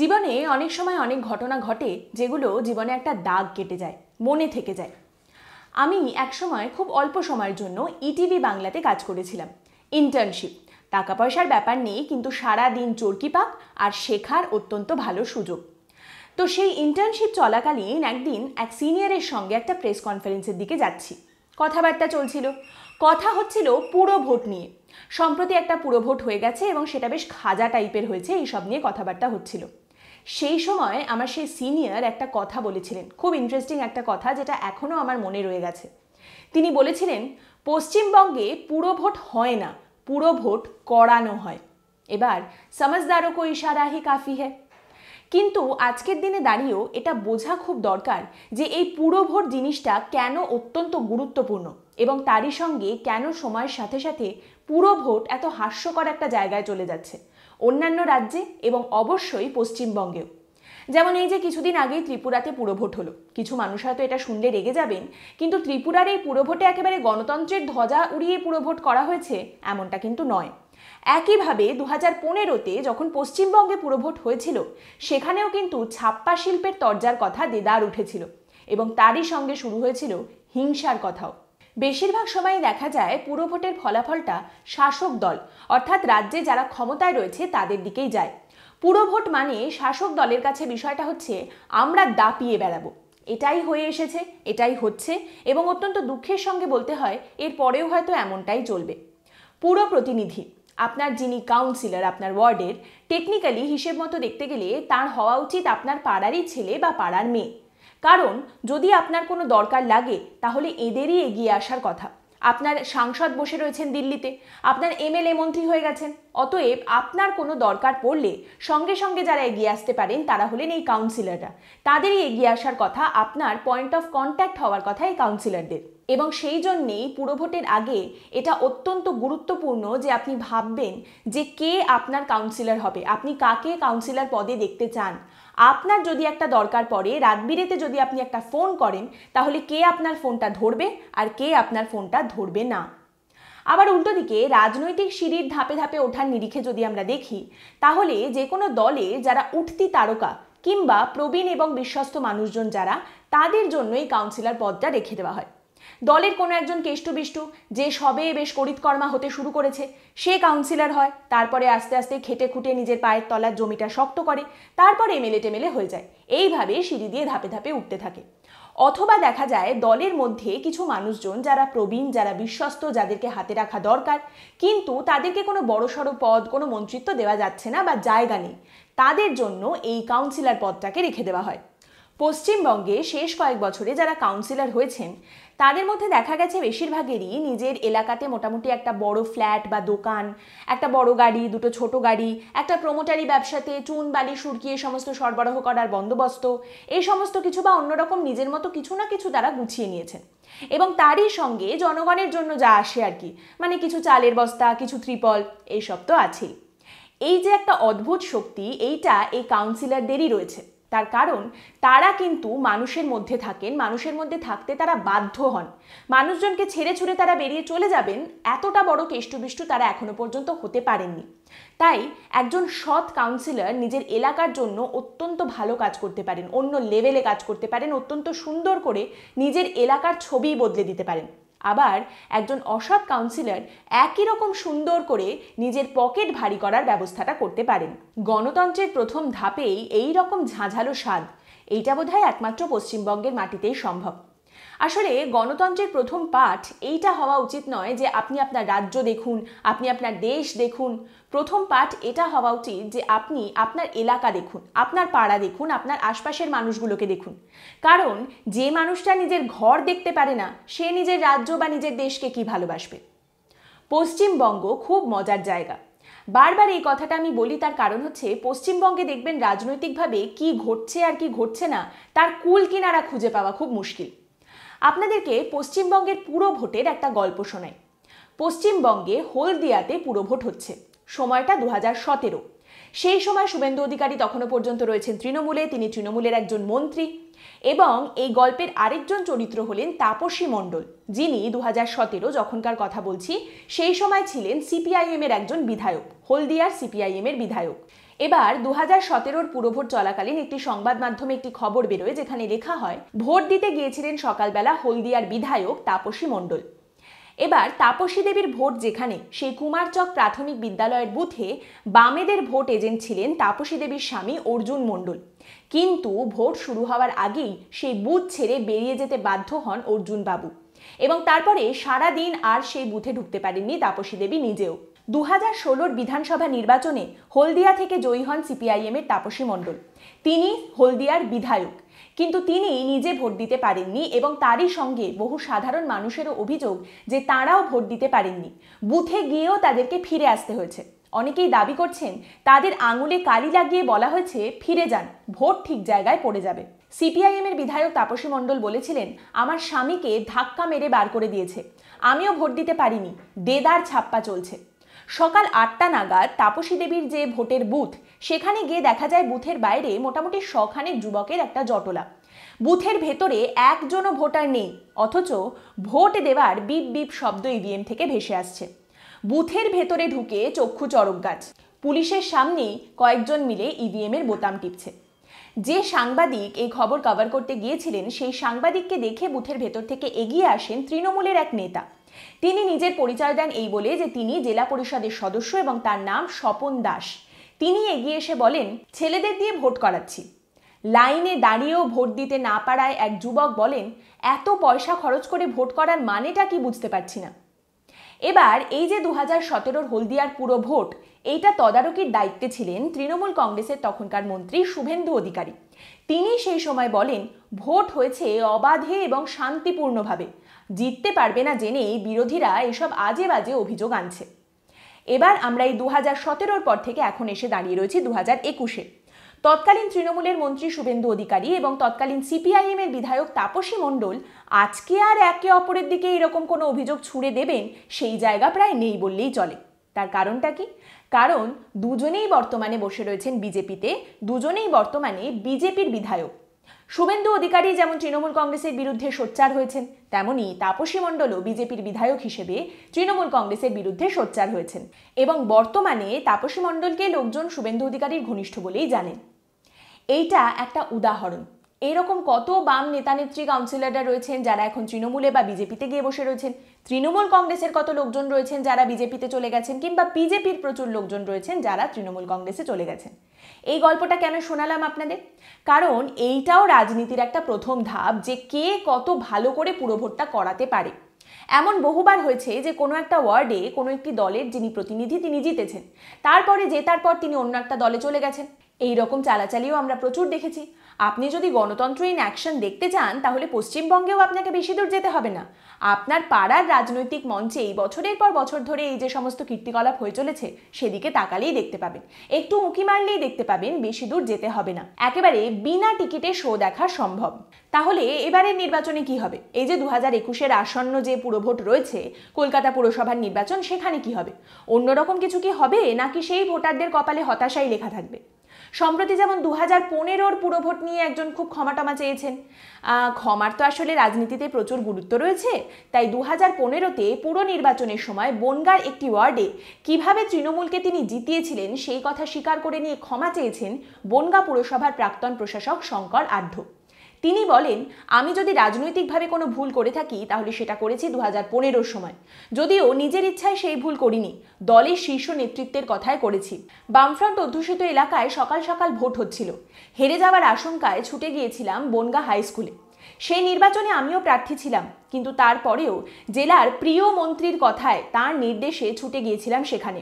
জীবনে অনেক সময় অনেক ঘটনা ঘটে যেগুলো জীবনে একটা দাগ কেটে যায় মনে থেকে যায় আমি একসময় খুব অল্প সময়ের জন্য ইটিভি e বাংলাতে কাজ করেছিলাম ইন্টার্নশিপ টাকা পয়সার ব্যাপার নেই কিন্তু সারা দিন চরকি পাক আর শেখার অত্যন্ত ভালো সুযোগ তো সেই ইন্টার্নশিপ চলাকালীন একদিন এক সিনিয়রের সঙ্গে একটা প্রেস কনফারেন্সের দিকে যাচ্ছি কথাবার্তা চলছিল কথা হচ্ছিল পুরো ভোট নিয়ে সম্প্রতি একটা পুরো ভোট হয়ে গেছে এবং সেটা বেশ খাজা টাইপের হয়েছে এইসব নিয়ে কথাবার্তা হচ্ছিল সেই সময় আমার সেই সিনিয়র একটা কথা বলেছিলেন খুব ইন্টারেস্টিং একটা কথা যেটা এখনও আমার মনে রয়ে গেছে তিনি বলেছিলেন পশ্চিমবঙ্গে পুরো ভোট হয় না পুরো ভোট করানো হয় এবার সমজদারও ইশারা হি কাফি হ্যায় কিন্তু আজকের দিনে দাঁড়িয়েও এটা বোঝা খুব দরকার যে এই পুরো ভোট জিনিসটা কেন অত্যন্ত গুরুত্বপূর্ণ এবং তারই সঙ্গে কেন সময়ের সাথে সাথে পুরো ভোট এত হাস্যকর একটা জায়গায় চলে যাচ্ছে অন্যান্য রাজ্যে এবং অবশ্যই পশ্চিমবঙ্গেও যেমন এই যে কিছুদিন আগেই ত্রিপুরাতে পুরোভোট হলো কিছু মানুষ হয়তো এটা শুনলে রেগে যাবেন কিন্তু ত্রিপুরার এই পুরভোটে একেবারে গণতন্ত্রের ধ্বজা উড়িয়ে পুরোভোট করা হয়েছে এমনটা কিন্তু নয় একইভাবে দু হাজার পনেরোতে যখন পশ্চিমবঙ্গে পুরোভোট হয়েছিল সেখানেও কিন্তু ছাপ্পা শিল্পের তরজার কথা দেদার উঠেছিল এবং তারই সঙ্গে শুরু হয়েছিল হিংসার কথাও বেশিরভাগ সময় দেখা যায় পুরভোটের ফলাফলটা শাসক দল অর্থাৎ রাজ্যে যারা ক্ষমতায় রয়েছে তাদের দিকেই যায় পুরভোট মানে শাসক দলের কাছে বিষয়টা হচ্ছে আমরা দাপিয়ে বেড়াবো এটাই হয়ে এসেছে এটাই হচ্ছে এবং অত্যন্ত দুঃখের সঙ্গে বলতে হয় এর পরেও হয়তো এমনটাই চলবে পুরো প্রতিনিধি আপনার যিনি কাউন্সিলর আপনার ওয়ার্ডের টেকনিক্যালি হিসেব মতো দেখতে গেলে তার হওয়া উচিত আপনার পাড়ারই ছেলে বা পাড়ার মেয়ে কারণ যদি আপনার কোনো দরকার লাগে তাহলে এদেরই এগিয়ে আসার কথা আপনার সাংসদ বসে রয়েছেন দিল্লিতে আপনার এমএলএ মন্ত্রী হয়ে গেছেন অতএব আপনার কোনো দরকার পড়লে সঙ্গে সঙ্গে যারা এগিয়ে আসতে পারেন তারা হলেন এই কাউন্সিলররা তাদেরই এগিয়ে আসার কথা আপনার পয়েন্ট অফ কন্ট্যাক্ট হওয়ার কথা এই কাউন্সিলরদের এবং সেই জন্যেই পুরভোটের আগে এটা অত্যন্ত গুরুত্বপূর্ণ যে আপনি ভাববেন যে কে আপনার কাউন্সিলর হবে আপনি কাকে কাউন্সিলর পদে দেখতে চান আপনার যদি একটা দরকার পড়ে রাত বিরেতে যদি আপনি একটা ফোন করেন তাহলে কে আপনার ফোনটা ধরবে আর কে আপনার ফোনটা ধরবে না আবার উল্টো দিকে রাজনৈতিক সিঁড়ির ধাপে ধাপে ওঠার নিরিখে যদি আমরা দেখি তাহলে যে কোনো দলে যারা উঠতি তারকা কিংবা প্রবীণ এবং বিশ্বস্ত মানুষজন যারা তাদের জন্যই কাউন্সিলর পদটা রেখে দেওয়া হয় দলের কোনো একজন কেষ্টবিষ্টু যে সবে বেশ করিতকর্মা হতে শুরু করেছে সে কাউন্সিলর হয় তারপরে আস্তে আস্তে খেটে খুঁটে নিজের পায়ের তলার জমিটা শক্ত করে তারপরে এমএলএ টেমেলে হয়ে যায় এইভাবে সিঁড়ি দিয়ে ধাপে ধাপে উঠতে থাকে অথবা দেখা যায় দলের মধ্যে কিছু মানুষজন যারা প্রবীণ যারা বিশ্বস্ত যাদেরকে হাতে রাখা দরকার কিন্তু তাদেরকে কোনো বড়সড় পদ কোনো মন্ত্রিত্ব দেওয়া যাচ্ছে না বা জায়গা নেই তাদের জন্য এই কাউন্সিলর পদটাকে রেখে দেওয়া হয় পশ্চিমবঙ্গে শেষ কয়েক বছরে যারা কাউন্সিলর হয়েছেন তাদের মধ্যে দেখা গেছে বেশিরভাগেরই নিজের এলাকাতে মোটামুটি একটা বড় ফ্ল্যাট বা দোকান একটা বড় গাড়ি দুটো ছোট গাড়ি একটা প্রোমোটারি ব্যবসাতে চুন বালি সুরকি এ সমস্ত সরবরাহ করার বন্দোবস্ত এই সমস্ত কিছু বা অন্যরকম নিজের মতো কিছু না কিছু তারা গুছিয়ে নিয়েছেন এবং তারই সঙ্গে জনগণের জন্য যা আসে আর কি মানে কিছু চালের বস্তা কিছু ত্রিপল এইসব তো আছেই এই যে একটা অদ্ভুত শক্তি এইটা এই কাউন্সিলরদেরই রয়েছে তার কারণ তারা কিন্তু মানুষের মধ্যে থাকেন মানুষের মধ্যে থাকতে তারা বাধ্য হন মানুষজনকে ছেড়ে ছুড়ে তারা বেরিয়ে চলে যাবেন এতটা বড় কেষ্টবিষ্টু তারা এখনো পর্যন্ত হতে পারেননি তাই একজন সৎ কাউন্সিলর নিজের এলাকার জন্য অত্যন্ত ভালো কাজ করতে পারেন অন্য লেভেলে কাজ করতে পারেন অত্যন্ত সুন্দর করে নিজের এলাকার ছবিই বদলে দিতে পারেন আবার একজন অসৎ কাউন্সিলর একই রকম সুন্দর করে নিজের পকেট ভারী করার ব্যবস্থাটা করতে পারেন গণতন্ত্রের প্রথম ধাপেই এই রকম ঝাঁঝালো স্বাদ এইটা বোধহয় একমাত্র পশ্চিমবঙ্গের মাটিতেই সম্ভব আসলে গণতন্ত্রের প্রথম পাঠ এইটা হওয়া উচিত নয় যে আপনি আপনার রাজ্য দেখুন আপনি আপনার দেশ দেখুন প্রথম পাঠ এটা হওয়া উচিত যে আপনি আপনার এলাকা দেখুন আপনার পাড়া দেখুন আপনার আশপাশের মানুষগুলোকে দেখুন কারণ যে মানুষটা নিজের ঘর দেখতে পারে না সে নিজের রাজ্য বা নিজের দেশকে কি ভালোবাসবে পশ্চিমবঙ্গ খুব মজার জায়গা বারবার এই কথাটা আমি বলি তার কারণ হচ্ছে পশ্চিমবঙ্গে দেখবেন রাজনৈতিকভাবে কি ঘটছে আর কি ঘটছে না তার কুল কিনারা খুঁজে পাওয়া খুব মুশকিল আপনাদেরকে পশ্চিমবঙ্গের পুরো ভোটের একটা গল্প শোনাই পশ্চিমবঙ্গে হলদিয়াতে পুরো ভোট হচ্ছে সময়টা দু হাজার সেই সময় শুভেন্দু অধিকারী তখনও পর্যন্ত রয়েছেন তৃণমূলে তিনি তৃণমূলের একজন মন্ত্রী এবং এই গল্পের আরেকজন চরিত্র হলেন তাপসী মণ্ডল যিনি দু সতেরো যখনকার কথা বলছি সেই সময় ছিলেন সিপিআইএমের একজন বিধায়ক হলদিয়ার সিপিআইএমের বিধায়ক এবার দু হাজার সতেরোর পুরভোট চলাকালীন একটি সংবাদ মাধ্যমে একটি খবর বেরোয় যেখানে লেখা হয় ভোট দিতে গিয়েছিলেন সকালবেলা হলদিয়ার বিধায়ক তাপসী মণ্ডল এবার তাপসী দেবীর ভোট যেখানে সেই কুমারচক প্রাথমিক বিদ্যালয়ের বুথে বামেদের ভোট এজেন্ট ছিলেন তাপসী দেবীর স্বামী অর্জুন মণ্ডল কিন্তু ভোট শুরু হওয়ার আগেই সেই বুথ ছেড়ে বেরিয়ে যেতে বাধ্য হন অর্জুন বাবু এবং তারপরে সারা দিন আর সেই বুথে ঢুকতে পারেননি তাপসী দেবী নিজেও দু হাজার ষোলোর বিধানসভা নির্বাচনে হলদিয়া থেকে জয়ী হন সিপিআইএমের তাপসী মণ্ডল তিনি হলদিয়ার বিধায়ক কিন্তু তিনি নিজে ভোট দিতে পারেননি এবং তারই সঙ্গে বহু সাধারণ মানুষেরও অভিযোগ যে তাঁরাও ভোট দিতে পারেননি বুথে গিয়েও তাদেরকে ফিরে আসতে হয়েছে অনেকেই দাবি করছেন তাদের আঙুলে কালি লাগিয়ে বলা হয়েছে ফিরে যান ভোট ঠিক জায়গায় পড়ে যাবে সিপিআইএমের বিধায়ক তাপসী মণ্ডল বলেছিলেন আমার স্বামীকে ধাক্কা মেরে বার করে দিয়েছে আমিও ভোট দিতে পারিনি দেদার ছাপ্পা চলছে সকাল আটটা নাগাদ তাপসী দেবীর যে ভোটের বুথ সেখানে গিয়ে দেখা যায় বুথের বাইরে মোটামুটি শখানেক যুবকের একটা জটলা বুথের ভেতরে একজনও ভোটার নেই অথচ ভোট দেওয়ার বিপ বিপ শব্দ ইভিএম e থেকে ভেসে আসছে বুথের ভেতরে ঢুকে চক্ষু চরক গাছ পুলিশের সামনেই কয়েকজন মিলে ইভিএমের e বোতাম টিপছে যে সাংবাদিক এই খবর কভার করতে গিয়েছিলেন সেই সাংবাদিককে দেখে বুথের ভেতর থেকে এগিয়ে আসেন তৃণমূলের এক নেতা তিনি নিজের পরিচয় দেন এই বলে যে তিনি জেলা পরিষদের সদস্য এবং তার নাম স্বপন দাস তিনি এগিয়ে এসে বলেন ছেলেদের দিয়ে ভোট করাচ্ছি লাইনে দাঁড়িয়েও ভোট দিতে না পারায় এক যুবক বলেন এত পয়সা খরচ করে ভোট করার মানেটা কি বুঝতে পারছি না এবার এই যে দু হাজার সতেরোর হলদিয়ার পুরো ভোট এইটা তদারকির দায়িত্বে ছিলেন তৃণমূল কংগ্রেসের তখনকার মন্ত্রী শুভেন্দু অধিকারী তিনি সেই সময় বলেন ভোট হয়েছে অবাধে এবং শান্তিপূর্ণভাবে জিততে পারবে না জেনে বিরোধীরা এসব আজে বাজে অভিযোগ আনছে এবার আমরা এই দু হাজার সতেরোর পর থেকে এখন এসে দাঁড়িয়ে রয়েছি দু হাজার একুশে তৎকালীন তৃণমূলের মন্ত্রী শুভেন্দু অধিকারী এবং তৎকালীন সিপিআইএম এর বিধায়ক তাপসী মণ্ডল আজকে আর একে অপরের দিকে এরকম কোনো অভিযোগ ছুড়ে দেবেন সেই জায়গা প্রায় নেই বললেই চলে তার কারণটা কি কারণ দুজনেই বর্তমানে বসে রয়েছেন বিজেপিতে দুজনেই বর্তমানে বিজেপির বিধায়ক শুভেন্দু অধিকারী যেমন তৃণমূল কংগ্রেসের বিরুদ্ধে সোচ্চার হয়েছেন তেমনি তাপসী মণ্ডলও বিজেপির বিধায়ক হিসেবে তৃণমূল কংগ্রেসের বিরুদ্ধে সোচ্চার হয়েছেন এবং বর্তমানে তাপসী মণ্ডলকে লোকজন শুভেন্দু অধিকারীর ঘনিষ্ঠ বলেই জানেন এইটা একটা উদাহরণ এরকম কত বাম নেতা নেত্রী কাউন্সিলররা রয়েছেন যারা এখন তৃণমূলে বা বিজেপিতে গিয়ে বসে রয়েছেন তৃণমূল কংগ্রেসের কত লোকজন রয়েছেন যারা বিজেপিতে চলে গেছেন কিংবা বিজেপির প্রচুর লোকজন রয়েছেন যারা তৃণমূল কংগ্রেসে চলে গেছেন এই গল্পটা কেন শোনালাম আপনাদের কারণ এইটাও রাজনীতির একটা প্রথম ধাপ যে কে কত ভালো করে পুরভোটটা করাতে পারে এমন বহুবার হয়েছে যে কোনো একটা ওয়ার্ডে কোনো একটি দলের যিনি প্রতিনিধি তিনি জিতেছেন তারপরে জেতার পর তিনি অন্য একটা দলে চলে গেছেন এই রকম চালাচালিও আমরা প্রচুর দেখেছি আপনি যদি গণতন্ত্র ইন অ্যাকশন দেখতে চান তাহলে পশ্চিমবঙ্গেও আপনাকে বেশি দূর যেতে হবে না আপনার পাড়ার রাজনৈতিক মঞ্চে এই বছরের পর বছর ধরে এই যে সমস্ত কীর্তিকলাপ হয়ে চলেছে সেদিকে তাকালেই দেখতে পাবেন একটু উঁকি মারলেই দেখতে পাবেন বেশি দূর যেতে হবে না একেবারে বিনা টিকিটে শো দেখা সম্ভব তাহলে এবারের নির্বাচনে কি হবে এই যে দু হাজার একুশের আসন্ন যে পুরভোট রয়েছে কলকাতা পুরসভার নির্বাচন সেখানে কি হবে অন্যরকম কিছু কি হবে নাকি সেই ভোটারদের কপালে হতাশাই লেখা থাকবে সম্প্রতি যেমন দু হাজার পনেরোর পুরভোট নিয়ে একজন খুব ক্ষমাটমা চেয়েছেন ক্ষমার তো আসলে রাজনীতিতে প্রচুর গুরুত্ব রয়েছে তাই দু হাজার পনেরোতে পুর নির্বাচনের সময় বনগার একটি ওয়ার্ডে কিভাবে তৃণমূলকে তিনি জিতিয়েছিলেন সেই কথা স্বীকার করে নিয়ে ক্ষমা চেয়েছেন বনগা পুরসভার প্রাক্তন প্রশাসক শঙ্কর আঢ্য তিনি বলেন আমি যদি রাজনৈতিকভাবে কোনো ভুল করে থাকি তাহলে সেটা করেছি দু হাজার সময় যদিও নিজের ইচ্ছায় সেই ভুল করিনি দলের শীর্ষ নেতৃত্বের কথায় করেছি বামফ্রন্ট অধ্যুষিত এলাকায় সকাল সকাল ভোট হচ্ছিল হেরে যাওয়ার আশঙ্কায় ছুটে গিয়েছিলাম বনগা হাই স্কুলে সেই নির্বাচনে আমিও প্রার্থী ছিলাম কিন্তু তারপরেও জেলার প্রিয় মন্ত্রীর কথায় তার নির্দেশে ছুটে গিয়েছিলাম সেখানে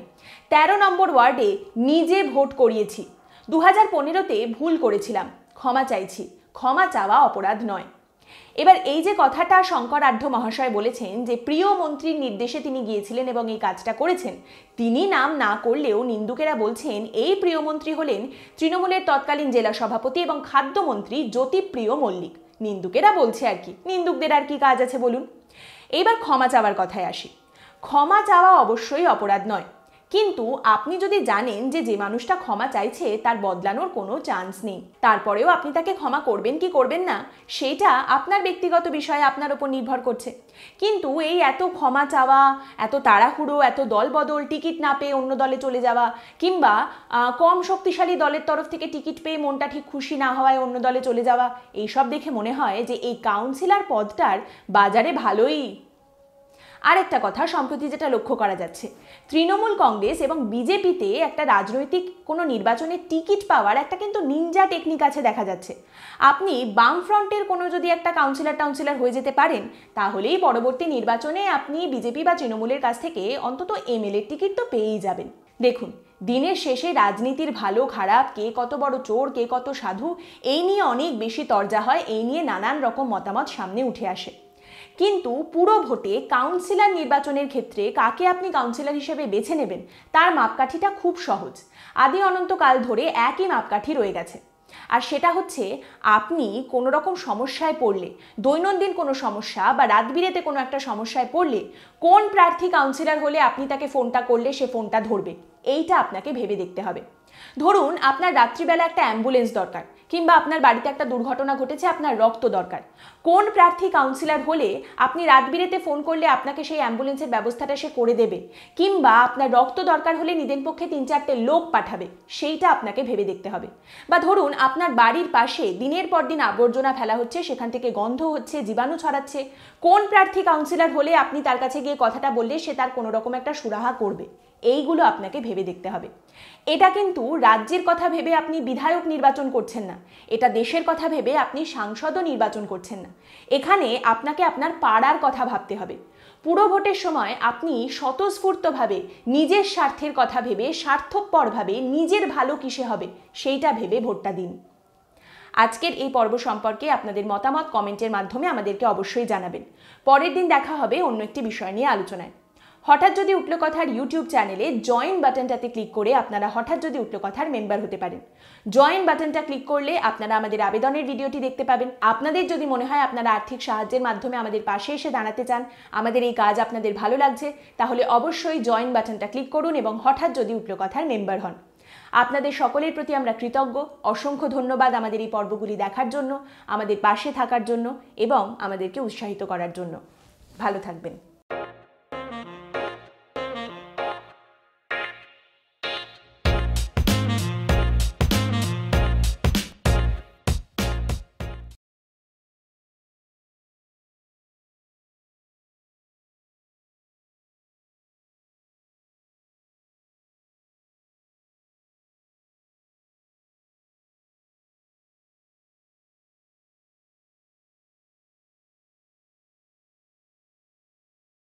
১৩ নম্বর ওয়ার্ডে নিজে ভোট করিয়েছি দু হাজার পনেরোতে ভুল করেছিলাম ক্ষমা চাইছি ক্ষমা চাওয়া অপরাধ নয় এবার এই যে কথাটা শঙ্করাঢ্য মহাশয় বলেছেন যে প্রিয় মন্ত্রীর নির্দেশে তিনি গিয়েছিলেন এবং এই কাজটা করেছেন তিনি নাম না করলেও নিন্দুকেরা বলছেন এই প্রিয়মন্ত্রী হলেন তৃণমূলের তৎকালীন জেলা সভাপতি এবং খাদ্যমন্ত্রী জ্যোতিপ্রিয় মল্লিক নিন্দুকেরা বলছে আর কি নিন্দুকদের আর কি কাজ আছে বলুন এইবার ক্ষমা চাওয়ার কথায় আসি ক্ষমা চাওয়া অবশ্যই অপরাধ নয় কিন্তু আপনি যদি জানেন যে যে মানুষটা ক্ষমা চাইছে তার বদলানোর কোনো চান্স নেই তারপরেও আপনি তাকে ক্ষমা করবেন কি করবেন না সেটা আপনার ব্যক্তিগত বিষয়ে আপনার ওপর নির্ভর করছে কিন্তু এই এত ক্ষমা চাওয়া এত তাড়াহুড়ো এত দল বদল টিকিট না পেয়ে অন্য দলে চলে যাওয়া কিংবা কম শক্তিশালী দলের তরফ থেকে টিকিট পেয়ে মনটা ঠিক খুশি না হওয়ায় অন্য দলে চলে যাওয়া এইসব দেখে মনে হয় যে এই কাউন্সিলার পদটার বাজারে ভালোই আরেকটা কথা সম্প্রতি যেটা লক্ষ্য করা যাচ্ছে তৃণমূল কংগ্রেস এবং বিজেপিতে একটা রাজনৈতিক কোনো নির্বাচনের টিকিট পাওয়ার একটা কিন্তু নিনজা টেকনিক আছে দেখা যাচ্ছে আপনি বাম ফ্রন্টের কোনো যদি একটা কাউন্সিলর টাউন্সিলার হয়ে যেতে পারেন তাহলেই পরবর্তী নির্বাচনে আপনি বিজেপি বা তৃণমূলের কাছ থেকে অন্তত এমএলএর টিকিট তো পেয়েই যাবেন দেখুন দিনের শেষে রাজনীতির ভালো খারাপ কে কত বড় চোর কে কত সাধু এই নিয়ে অনেক বেশি তর্জা হয় এই নিয়ে নানান রকম মতামত সামনে উঠে আসে কিন্তু পুরো ভোটে কাউন্সিলর নির্বাচনের ক্ষেত্রে কাকে আপনি কাউন্সিলর হিসেবে বেছে নেবেন তার মাপকাঠিটা খুব সহজ আদি অনন্তকাল ধরে একই মাপকাঠি রয়ে গেছে আর সেটা হচ্ছে আপনি কোনো রকম সমস্যায় পড়লে দৈনন্দিন কোনো সমস্যা বা রাতবিরেতে কোনো একটা সমস্যায় পড়লে কোন প্রার্থী কাউন্সিলর হলে আপনি তাকে ফোনটা করলে সে ফোনটা ধরবে এইটা আপনাকে ভেবে দেখতে হবে ধরুন আপনার রাত্রিবেলা একটা অ্যাম্বুলেন্স দরকার কিংবা আপনার বাড়িতে একটা দুর্ঘটনা ঘটেছে আপনার রক্ত দরকার কোন প্রার্থী কাউন্সিলর হলে আপনি রাত বিরেতে ফোন করলে আপনাকে সেই অ্যাম্বুলেন্সের ব্যবস্থাটা সে করে দেবে কিংবা আপনার রক্ত দরকার হলে নিদেন পক্ষে তিন চারটে লোক পাঠাবে সেইটা আপনাকে ভেবে দেখতে হবে বা ধরুন আপনার বাড়ির পাশে দিনের পর দিন আবর্জনা ফেলা হচ্ছে সেখান থেকে গন্ধ হচ্ছে জীবাণু ছড়াচ্ছে কোন প্রার্থী কাউন্সিলর হলে আপনি তার কাছে গিয়ে কথাটা বললে সে তার কোনো রকম একটা সুরাহা করবে এইগুলো আপনাকে ভেবে দেখতে হবে এটা কিন্তু রাজ্যের কথা ভেবে আপনি বিধায়ক নির্বাচন করছেন না এটা দেশের কথা ভেবে আপনি সাংসদও নির্বাচন করছেন না এখানে আপনাকে আপনার পাড়ার কথা ভাবতে হবে পুরো ভোটের সময় আপনি স্বতঃস্ফূর্তভাবে নিজের স্বার্থের কথা ভেবে স্বার্থপরভাবে নিজের ভালো কিসে হবে সেইটা ভেবে ভোটটা দিন আজকের এই পর্ব সম্পর্কে আপনাদের মতামত কমেন্টের মাধ্যমে আমাদেরকে অবশ্যই জানাবেন পরের দিন দেখা হবে অন্য একটি বিষয় নিয়ে আলোচনায় হঠাৎ যদি উঠলো কথার ইউটিউব চ্যানেলে জয়েন বাটনটাতে ক্লিক করে আপনারা হঠাৎ যদি উঠলো কথার মেম্বার হতে পারেন জয়েন বাটনটা ক্লিক করলে আপনারা আমাদের আবেদনের ভিডিওটি দেখতে পাবেন আপনাদের যদি মনে হয় আপনারা আর্থিক সাহায্যের মাধ্যমে আমাদের পাশে এসে দাঁড়াতে চান আমাদের এই কাজ আপনাদের ভালো লাগছে তাহলে অবশ্যই জয়েন বাটনটা ক্লিক করুন এবং হঠাৎ যদি উঠলো কথার মেম্বার হন আপনাদের সকলের প্রতি আমরা কৃতজ্ঞ অসংখ্য ধন্যবাদ আমাদের এই পর্বগুলি দেখার জন্য আমাদের পাশে থাকার জন্য এবং আমাদেরকে উৎসাহিত করার জন্য ভালো থাকবেন